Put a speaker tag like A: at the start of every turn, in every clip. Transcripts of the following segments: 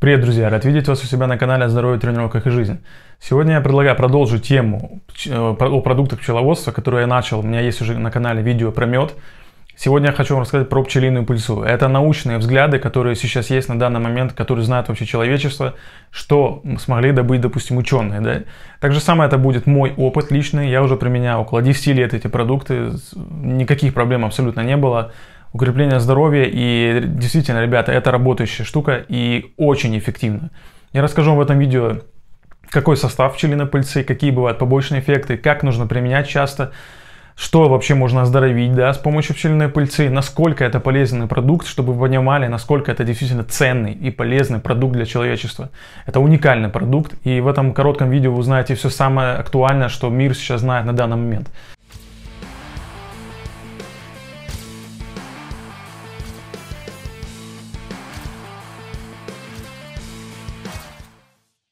A: Привет, друзья! Рад видеть вас у себя на канале о здоровье, тренировках и жизни. Сегодня я предлагаю продолжить тему э, о продуктах пчеловодства, которую я начал. У меня есть уже на канале видео про мед. Сегодня я хочу вам рассказать про пчелиную пыльцу. Это научные взгляды, которые сейчас есть на данный момент, которые знают вообще человечество, что смогли добыть, допустим, ученые. Да? Так же самое это будет мой опыт личный. Я уже применяю около 10 лет эти продукты. Никаких проблем абсолютно не было укрепление здоровья. И действительно, ребята, это работающая штука и очень эффективно. Я расскажу в этом видео, какой состав пчелиной пыльцы, какие бывают побочные эффекты, как нужно применять часто, что вообще можно оздоровить да, с помощью пчелиной пыльцы, насколько это полезный продукт, чтобы вы понимали, насколько это действительно ценный и полезный продукт для человечества. Это уникальный продукт, и в этом коротком видео вы узнаете все самое актуальное, что мир сейчас знает на данный момент.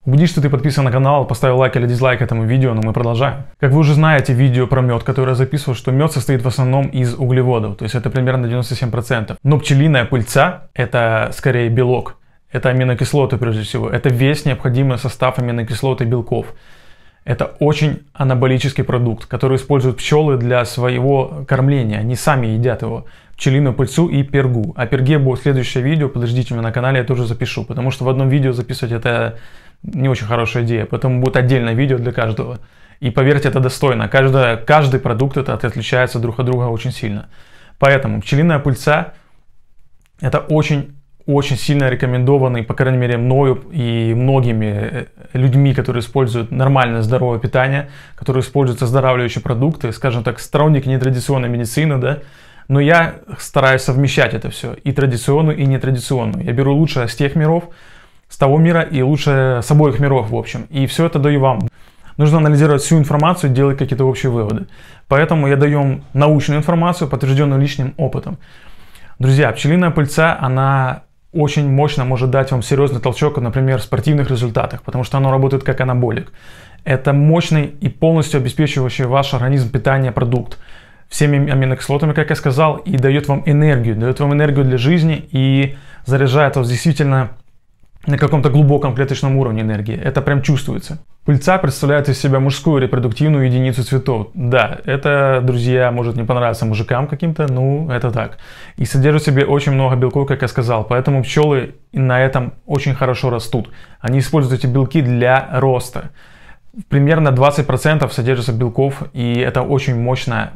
A: Убедись, что ты подписан на канал, поставил лайк или дизлайк этому видео, но мы продолжаем. Как вы уже знаете, видео про мед, которое я записывал, что мед состоит в основном из углеводов, то есть это примерно 97%. Но пчелиная пыльца – это скорее белок, это аминокислоты прежде всего, это весь необходимый состав аминокислот и белков. Это очень анаболический продукт, который используют пчелы для своего кормления. Они сами едят его. Пчелиную пыльцу и пергу. О перге будет следующее видео. Подождите, меня на канале я тоже запишу. Потому что в одном видео записывать это не очень хорошая идея, поэтому будет отдельное видео для каждого. И поверьте, это достойно. Каждая, каждый продукт это отличается друг от друга очень сильно. Поэтому пчелиная пыльца – это очень-очень сильно рекомендованный, по крайней мере, мною и многими э, людьми, которые используют нормальное здоровое питание, которые используют оздоравливающие продукты, скажем так, сторонники нетрадиционной медицины, да, но я стараюсь совмещать это все, и традиционную, и нетрадиционную. Я беру лучшее с тех миров, с того мира и лучше с обоих миров, в общем. И все это даю вам. Нужно анализировать всю информацию, делать какие-то общие выводы. Поэтому я даю вам научную информацию, подтвержденную личным опытом. Друзья, пчелиная пыльца, она очень мощно может дать вам серьезный толчок, например, в спортивных результатах, потому что оно работает как анаболик. Это мощный и полностью обеспечивающий ваш организм питание продукт всеми аминокислотами, как я сказал, и дает вам энергию, дает вам энергию для жизни и заряжает вас действительно на каком-то глубоком клеточном уровне энергии. Это прям чувствуется. Пыльца представляет из себя мужскую репродуктивную единицу цветов. Да, это, друзья, может не понравиться мужикам каким-то, ну это так. И содержит в себе очень много белков, как я сказал, поэтому пчелы на этом очень хорошо растут. Они используют эти белки для роста. Примерно 20% содержится белков, и это очень мощная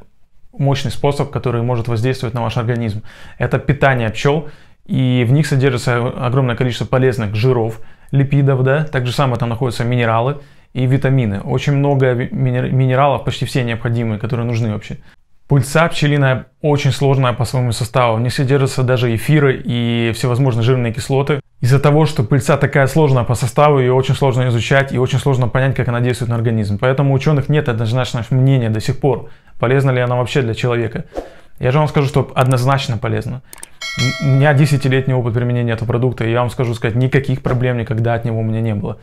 A: мощный способ, который может воздействовать на ваш организм. Это питание пчел и в них содержится огромное количество полезных жиров, липидов, да, также самое там находятся минералы и витамины. Очень много минералов, почти все необходимые, которые нужны вообще. Пыльца пчелиная очень сложная по своему составу. В ней содержатся даже эфиры и всевозможные жирные кислоты. Из-за того, что пыльца такая сложная по составу, ее очень сложно изучать и очень сложно понять, как она действует на организм. Поэтому у ученых нет однозначного мнения до сих пор, полезна ли она вообще для человека. Я же вам скажу, что однозначно полезно. У меня десятилетний опыт применения этого продукта, и я вам скажу сказать, никаких проблем никогда от него у меня не было.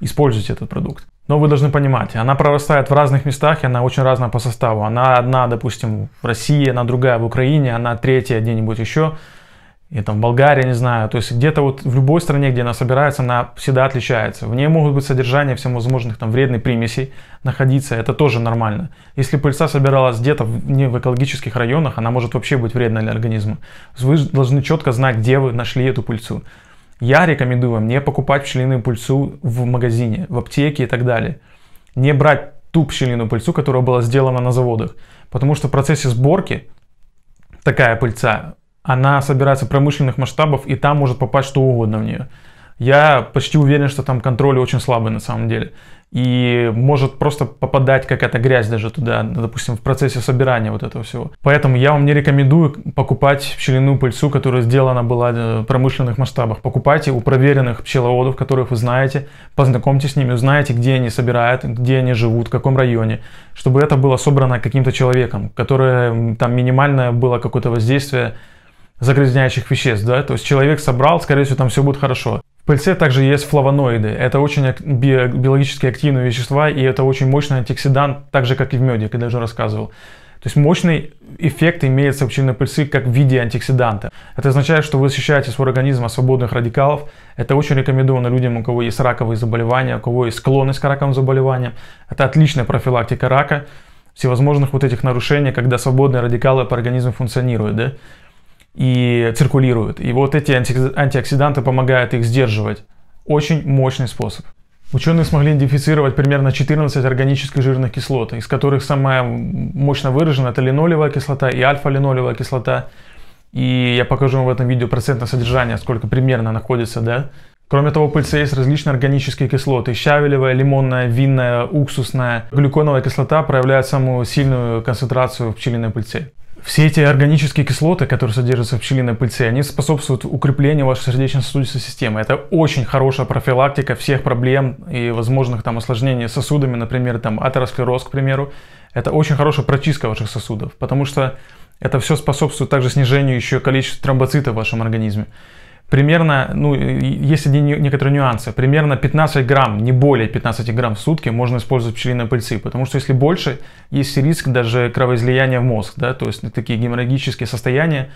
A: Используйте этот продукт. Но вы должны понимать, она прорастает в разных местах, и она очень разная по составу. Она одна, допустим, в России, она другая в Украине, она третья где-нибудь еще и там в Болгарии, не знаю, то есть где-то вот в любой стране, где она собирается, она всегда отличается. В ней могут быть содержания всевозможных там вредных примесей находиться, это тоже нормально. Если пыльца собиралась где-то в, не в экологических районах, она может вообще быть вредной для организма. Вы должны четко знать, где вы нашли эту пыльцу. Я рекомендую вам не покупать пчелиную пыльцу в магазине, в аптеке и так далее. Не брать ту пчелиную пыльцу, которая была сделана на заводах. Потому что в процессе сборки такая пыльца она собирается промышленных масштабов, и там может попасть что угодно в нее. Я почти уверен, что там контроль очень слабый на самом деле. И может просто попадать какая-то грязь даже туда, допустим, в процессе собирания вот этого всего. Поэтому я вам не рекомендую покупать пчелиную пыльцу, которая сделана была э, в промышленных масштабах. Покупайте у проверенных пчеловодов, которых вы знаете, познакомьтесь с ними, узнаете, где они собирают, где они живут, в каком районе, чтобы это было собрано каким-то человеком, которое там минимальное было какое-то воздействие загрязняющих веществ, да, то есть человек собрал, скорее всего, там все будет хорошо. В пыльце также есть флавоноиды, это очень биологически активные вещества, и это очень мощный антиоксидант, так же, как и в меде, когда я уже рассказывал. То есть мощный эффект имеется вообще на пыльцы как в виде антиоксиданта. Это означает, что вы защищаете свой организм от свободных радикалов. Это очень рекомендовано людям, у кого есть раковые заболевания, у кого есть склонность к раковым заболеваниям. Это отличная профилактика рака, всевозможных вот этих нарушений, когда свободные радикалы по организму функционируют. Да? и циркулируют. И вот эти антиоксиданты помогают их сдерживать. Очень мощный способ. Ученые смогли идентифицировать примерно 14 органических жирных кислот, из которых самая мощно выражена это линолевая кислота и альфа-линолевая кислота. И я покажу вам в этом видео процентное содержание, сколько примерно находится, да. Кроме того, в пыльце есть различные органические кислоты. Щавелевая, лимонная, винная, уксусная. Глюконовая кислота проявляет самую сильную концентрацию в пчелиной пыльце. Все эти органические кислоты, которые содержатся в пчелиной пыльце, они способствуют укреплению вашей сердечно-сосудистой системы. Это очень хорошая профилактика всех проблем и возможных там осложнений сосудами, например, там атеросклероз, к примеру. Это очень хорошая прочистка ваших сосудов, потому что это все способствует также снижению еще количества тромбоцитов в вашем организме примерно, ну, есть одни некоторые нюансы, примерно 15 грамм, не более 15 грамм в сутки можно использовать пчелиные пыльцы, потому что если больше, есть риск даже кровоизлияния в мозг, да, то есть такие геморрагические состояния,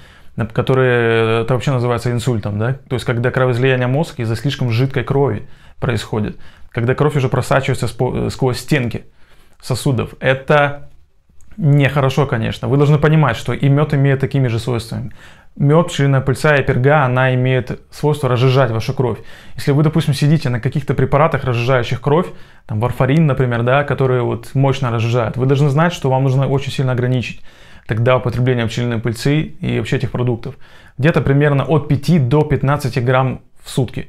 A: которые, это вообще называется инсультом, да, то есть когда кровоизлияние мозга из-за слишком жидкой крови происходит, когда кровь уже просачивается э, сквозь стенки сосудов, это нехорошо, конечно. Вы должны понимать, что и мед имеет такими же свойствами мед, шина, пыльца и перга, она имеет свойство разжижать вашу кровь. Если вы, допустим, сидите на каких-то препаратах, разжижающих кровь, там варфарин, например, да, которые вот мощно разжижают, вы должны знать, что вам нужно очень сильно ограничить тогда употребление пчелиной пыльцы и вообще этих продуктов. Где-то примерно от 5 до 15 грамм в сутки.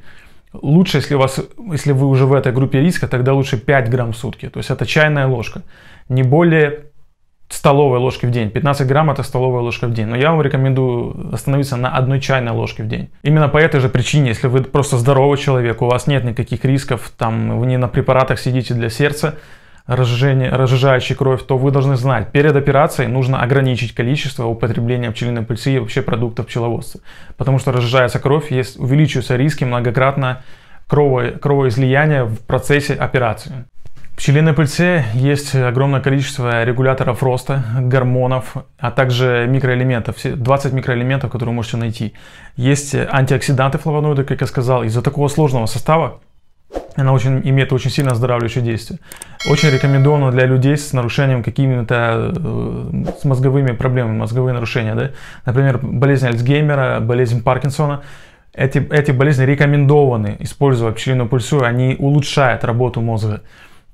A: Лучше, если, у вас, если вы уже в этой группе риска, тогда лучше 5 грамм в сутки. То есть это чайная ложка. Не более столовой ложки в день. 15 грамм это столовая ложка в день. Но я вам рекомендую остановиться на одной чайной ложке в день. Именно по этой же причине, если вы просто здоровый человек, у вас нет никаких рисков, там вы не на препаратах сидите для сердца, разжижение, разжижающий кровь, то вы должны знать, перед операцией нужно ограничить количество употребления пчелиной пыльцы и вообще продуктов пчеловодства. Потому что разжижается кровь, есть, увеличиваются риски многократно крово, кровоизлияния в процессе операции. В пчелиной пыльце есть огромное количество регуляторов роста, гормонов, а также микроэлементов, 20 микроэлементов, которые вы можете найти. Есть антиоксиданты флавоноиды, как я сказал, из-за такого сложного состава она очень, имеет очень сильно оздоравливающее действие. Очень рекомендовано для людей с нарушением какими-то, э, с мозговыми проблемами, мозговые нарушения, да? Например, болезнь Альцгеймера, болезнь Паркинсона. Эти, эти болезни рекомендованы использовать пчелиную пульсу, они улучшают работу мозга.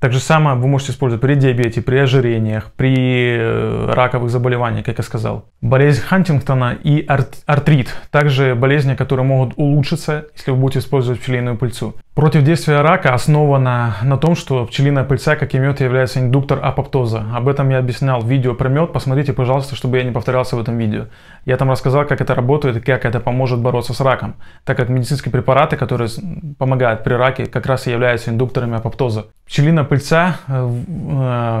A: Так же самое вы можете использовать при диабете, при ожирениях, при э, раковых заболеваниях, как я сказал. Болезнь Хантингтона и артрит. Также болезни, которые могут улучшиться, если вы будете использовать пчелиную пыльцу. Против действия рака основано на том, что пчелиная пыльца, как и мед, является индуктор апоптоза. Об этом я объяснял в видео про мед. Посмотрите, пожалуйста, чтобы я не повторялся в этом видео. Я там рассказал, как это работает и как это поможет бороться с раком, так как медицинские препараты, которые помогают при раке, как раз и являются индукторами апоптоза. Пчелина пыльца э,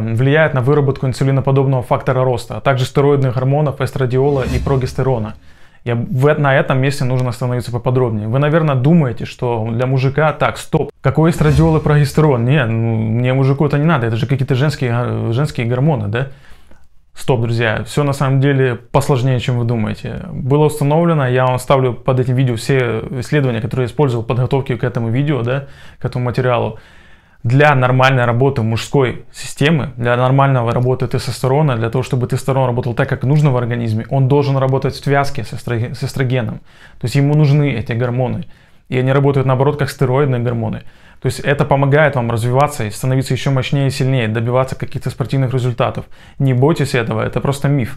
A: э, влияет на выработку инсулиноподобного фактора роста, а также стероидных гормонов, эстрадиола и прогестерона. Я, в, на этом месте нужно остановиться поподробнее. Вы, наверное, думаете, что для мужика так, стоп, какой эстрадиол и прогестерон? Не, ну, мне мужику это не надо, это же какие-то женские, э, женские гормоны, да? Стоп, друзья, все на самом деле посложнее, чем вы думаете. Было установлено, я вам ставлю под этим видео все исследования, которые я использовал в подготовке к этому видео, да, к этому материалу. Для нормальной работы мужской системы, для нормального работы тестостерона, для того, чтобы тестостерон работал так, как нужно в организме, он должен работать в связке с эстрогеном. То есть ему нужны эти гормоны и они работают наоборот как стероидные гормоны. То есть это помогает вам развиваться и становиться еще мощнее и сильнее, добиваться каких-то спортивных результатов. Не бойтесь этого, это просто миф.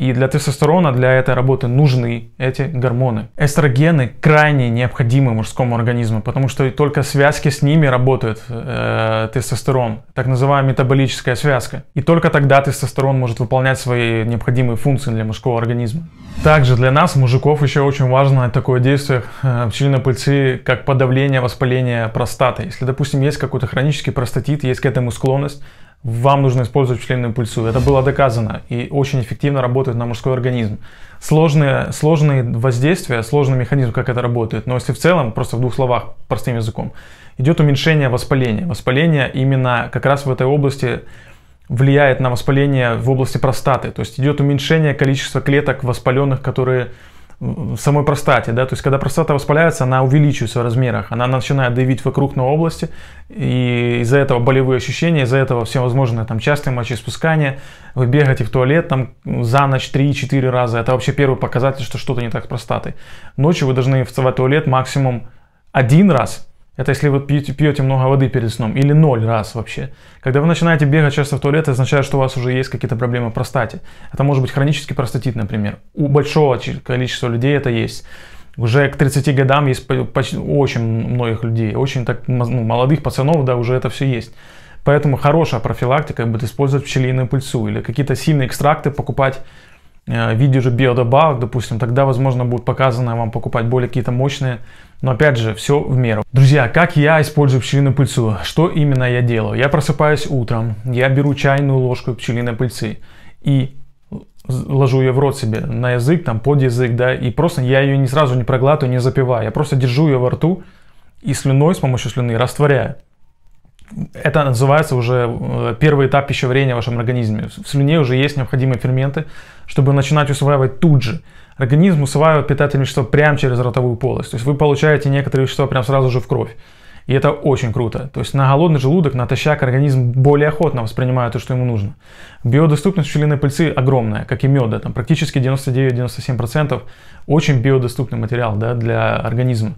A: И для тестостерона для этой работы нужны эти гормоны. Эстрогены крайне необходимы мужскому организму, потому что только связки с ними работают э, тестостерон, так называемая метаболическая связка. И только тогда тестостерон может выполнять свои необходимые функции для мужского организма. Также для нас, мужиков, еще очень важно такое действие э, пчелиной пыльцы, как подавление воспаления простаты. Если, допустим, есть какой-то хронический простатит, есть к этому склонность, вам нужно использовать членную пыльцу. Это было доказано и очень эффективно работает на мужской организм. Сложные, сложные воздействия, сложный механизм, как это работает. Но если в целом, просто в двух словах, простым языком, идет уменьшение воспаления. Воспаление именно как раз в этой области влияет на воспаление в области простаты. То есть идет уменьшение количества клеток воспаленных, которые самой простате, да, то есть когда простата воспаляется, она увеличивается в размерах, она начинает давить вокруг на области, и из-за этого болевые ощущения, из-за этого всевозможные там частые мочеиспускания, вы бегаете в туалет там за ночь 3-4 раза, это вообще первый показатель, что что-то не так с простатой. Ночью вы должны вставать в туалет максимум один раз, это если вы пьете, пьете много воды перед сном или ноль раз вообще. Когда вы начинаете бегать часто в туалет, это означает, что у вас уже есть какие-то проблемы в простате. Это может быть хронический простатит, например. У большого количества людей это есть. Уже к 30 годам есть почти, очень многих людей, очень так ну, молодых пацанов, да, уже это все есть. Поэтому хорошая профилактика будет использовать пчелиную пыльцу или какие-то сильные экстракты покупать Э, виде же биодобавок, допустим, тогда, возможно, будет показано вам покупать более какие-то мощные. Но опять же, все в меру. Друзья, как я использую пчелиную пыльцу? Что именно я делаю? Я просыпаюсь утром, я беру чайную ложку пчелиной пыльцы и ложу ее в рот себе, на язык, там, под язык, да, и просто я ее не сразу не проглатываю, не запиваю, я просто держу ее во рту и слюной, с помощью слюны растворяю это называется уже э, первый этап пищеварения в вашем организме. В слюне уже есть необходимые ферменты, чтобы начинать усваивать тут же. Организм усваивает питательные вещества прямо через ротовую полость. То есть вы получаете некоторые вещества прямо сразу же в кровь. И это очень круто. То есть на голодный желудок, натощак организм более охотно воспринимает то, что ему нужно. Биодоступность пчелиной пыльцы огромная, как и меда. Там практически 99-97% очень биодоступный материал да, для организма.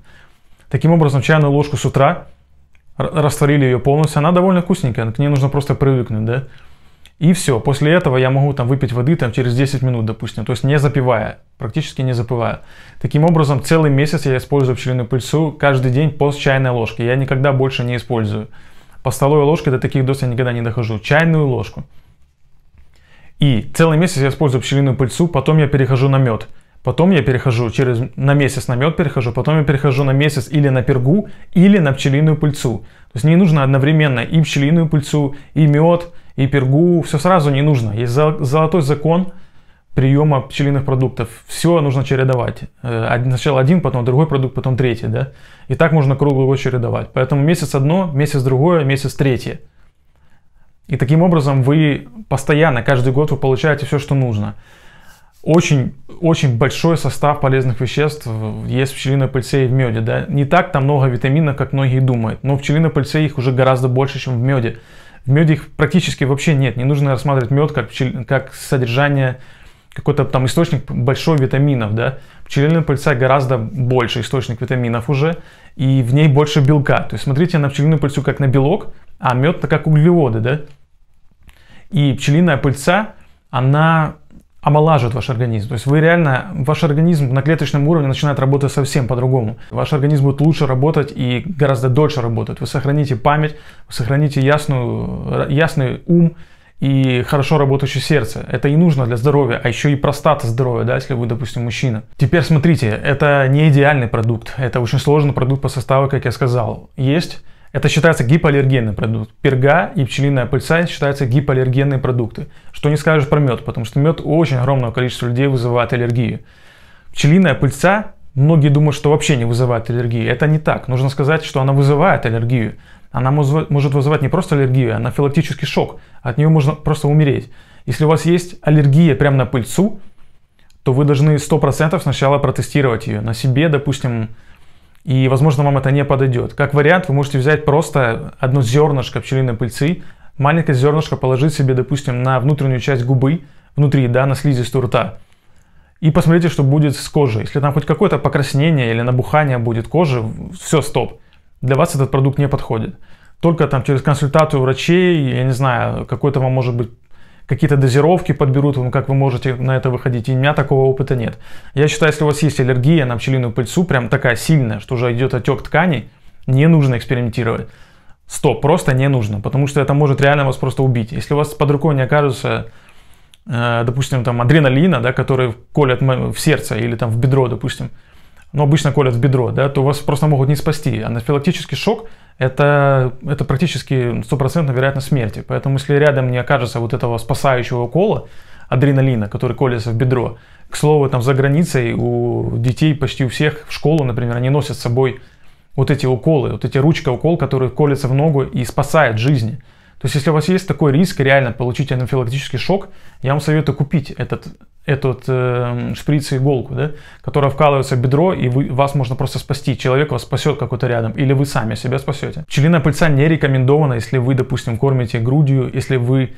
A: Таким образом, чайную ложку с утра – растворили ее полностью. Она довольно вкусненькая, к ней нужно просто привыкнуть, да? И все, после этого я могу там выпить воды там, через 10 минут, допустим, то есть не запивая, практически не запивая. Таким образом, целый месяц я использую пчелиную пыльцу каждый день по чайной ложке. Я никогда больше не использую. По столовой ложке до таких доз я никогда не дохожу. Чайную ложку. И целый месяц я использую пчелиную пыльцу, потом я перехожу на мед. Потом я перехожу через на месяц на мед перехожу, потом я перехожу на месяц или на пергу, или на пчелиную пыльцу. То есть не нужно одновременно и пчелиную пыльцу, и мед, и пергу. Все сразу не нужно. Есть золотой закон приема пчелиных продуктов. Все нужно чередовать. Э, сначала один, потом другой продукт, потом третий. Да? И так можно круглый год чередовать. Поэтому месяц одно, месяц другое, месяц третье. И таким образом вы постоянно, каждый год вы получаете все, что нужно очень, очень большой состав полезных веществ есть в пчелиной пыльце и в меде. Да? Не так там много витаминов, как многие думают, но в пчелиной пыльце их уже гораздо больше, чем в меде. В меде их практически вообще нет. Не нужно рассматривать мед как, пчел... как содержание какой-то там источник большой витаминов, да. Пчелиная пыльца гораздо больше источник витаминов уже, и в ней больше белка. То есть смотрите на пчелиную пыльцу как на белок, а мед-то как углеводы, да. И пчелиная пыльца, она омолаживает ваш организм. То есть вы реально, ваш организм на клеточном уровне начинает работать совсем по-другому. Ваш организм будет лучше работать и гораздо дольше работать. Вы сохраните память, вы сохраните ясную, э, ясный ум и хорошо работающее сердце. Это и нужно для здоровья, а еще и простата здоровья, да, если вы, допустим, мужчина. Теперь смотрите, это не идеальный продукт. Это очень сложный продукт по составу, как я сказал. Есть это считается гипоаллергенный продукт. Перга и пчелиная пыльца считаются гипоаллергенные продукты. Что не скажешь про мед, потому что мед у очень огромного количества людей вызывает аллергию. Пчелиная пыльца, многие думают, что вообще не вызывает аллергии. Это не так. Нужно сказать, что она вызывает аллергию. Она может вызывать не просто аллергию, а анафилактический шок. От нее можно просто умереть. Если у вас есть аллергия прямо на пыльцу, то вы должны 100% сначала протестировать ее на себе, допустим, и, возможно, вам это не подойдет. Как вариант, вы можете взять просто одно зернышко пчелиной пыльцы маленькое зернышко положить себе, допустим, на внутреннюю часть губы, внутри, да, на слизистую рта. И посмотрите, что будет с кожей. Если там хоть какое-то покраснение или набухание будет кожи, все, стоп. Для вас этот продукт не подходит. Только там через консультацию врачей, я не знаю, какой-то вам может быть какие-то дозировки подберут, как вы можете на это выходить. И у меня такого опыта нет. Я считаю, если у вас есть аллергия на пчелиную пыльцу, прям такая сильная, что уже идет отек тканей, не нужно экспериментировать стоп, просто не нужно, потому что это может реально вас просто убить. Если у вас под рукой не окажется, э, допустим, там адреналина, да, который колят в сердце или там в бедро, допустим, но ну, обычно колят в бедро, да, то вас просто могут не спасти. Анафилактический шок это, это практически ну, стопроцентно вероятность смерти. Поэтому если рядом не окажется вот этого спасающего укола, адреналина, который колется в бедро, к слову, там за границей у детей почти у всех в школу, например, они носят с собой вот эти уколы, вот эти ручка укол, которые колятся в ногу и спасает жизни. То есть, если у вас есть такой риск реально получить анафилактический шок, я вам советую купить этот, этот э, шприц и иголку, да, которая вкалывается в бедро, и вы, вас можно просто спасти. Человек вас спасет какой-то рядом, или вы сами себя спасете. Пчелиная пыльца не рекомендована, если вы, допустим, кормите грудью, если вы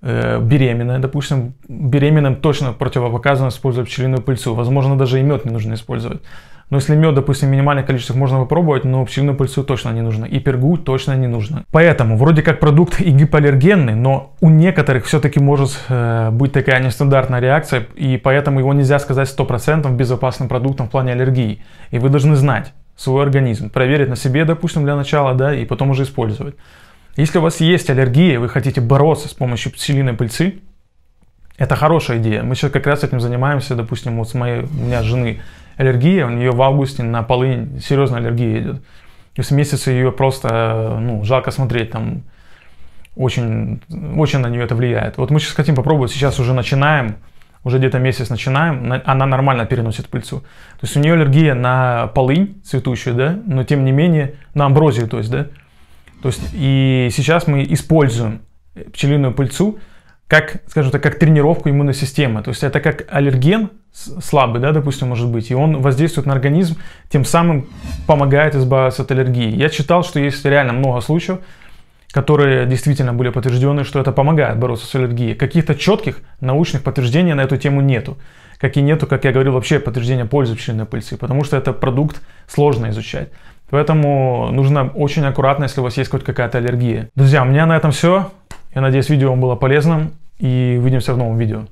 A: э, беременная, допустим, беременным точно противопоказано использовать пчелиную пыльцу. Возможно, даже и мед не нужно использовать. Но ну, если мед, допустим, в минимальных количествах можно попробовать, но пчелиную пыльцу точно не нужно. И пергу точно не нужно. Поэтому вроде как продукт и гипоаллергенный, но у некоторых все-таки может э, быть такая нестандартная реакция, и поэтому его нельзя сказать 100% безопасным продуктом в плане аллергии. И вы должны знать свой организм, проверить на себе, допустим, для начала, да, и потом уже использовать. Если у вас есть аллергия, и вы хотите бороться с помощью пчелиной пыльцы, это хорошая идея. Мы сейчас как раз этим занимаемся, допустим, вот с моей, у меня жены аллергия, у нее в августе на полынь серьезная аллергия идет. То есть месяц ее просто ну, жалко смотреть, там очень, очень на нее это влияет. Вот мы сейчас хотим попробовать, сейчас уже начинаем, уже где-то месяц начинаем, она нормально переносит пыльцу. То есть у нее аллергия на полынь цветущую, да, но тем не менее на амброзию, то есть, да. То есть и сейчас мы используем пчелиную пыльцу, как, скажем так, как тренировку иммунной системы. То есть это как аллерген слабый, да, допустим, может быть, и он воздействует на организм, тем самым помогает избавиться от аллергии. Я читал, что есть реально много случаев, которые действительно были подтверждены, что это помогает бороться с аллергией. Каких-то четких научных подтверждений на эту тему нету. Как и нету, как я говорил, вообще подтверждения пользы пчелиной пыльцы, потому что это продукт сложно изучать. Поэтому нужно очень аккуратно, если у вас есть хоть какая-то аллергия. Друзья, у меня на этом все. Я надеюсь, видео вам было полезным, и увидимся в новом видео.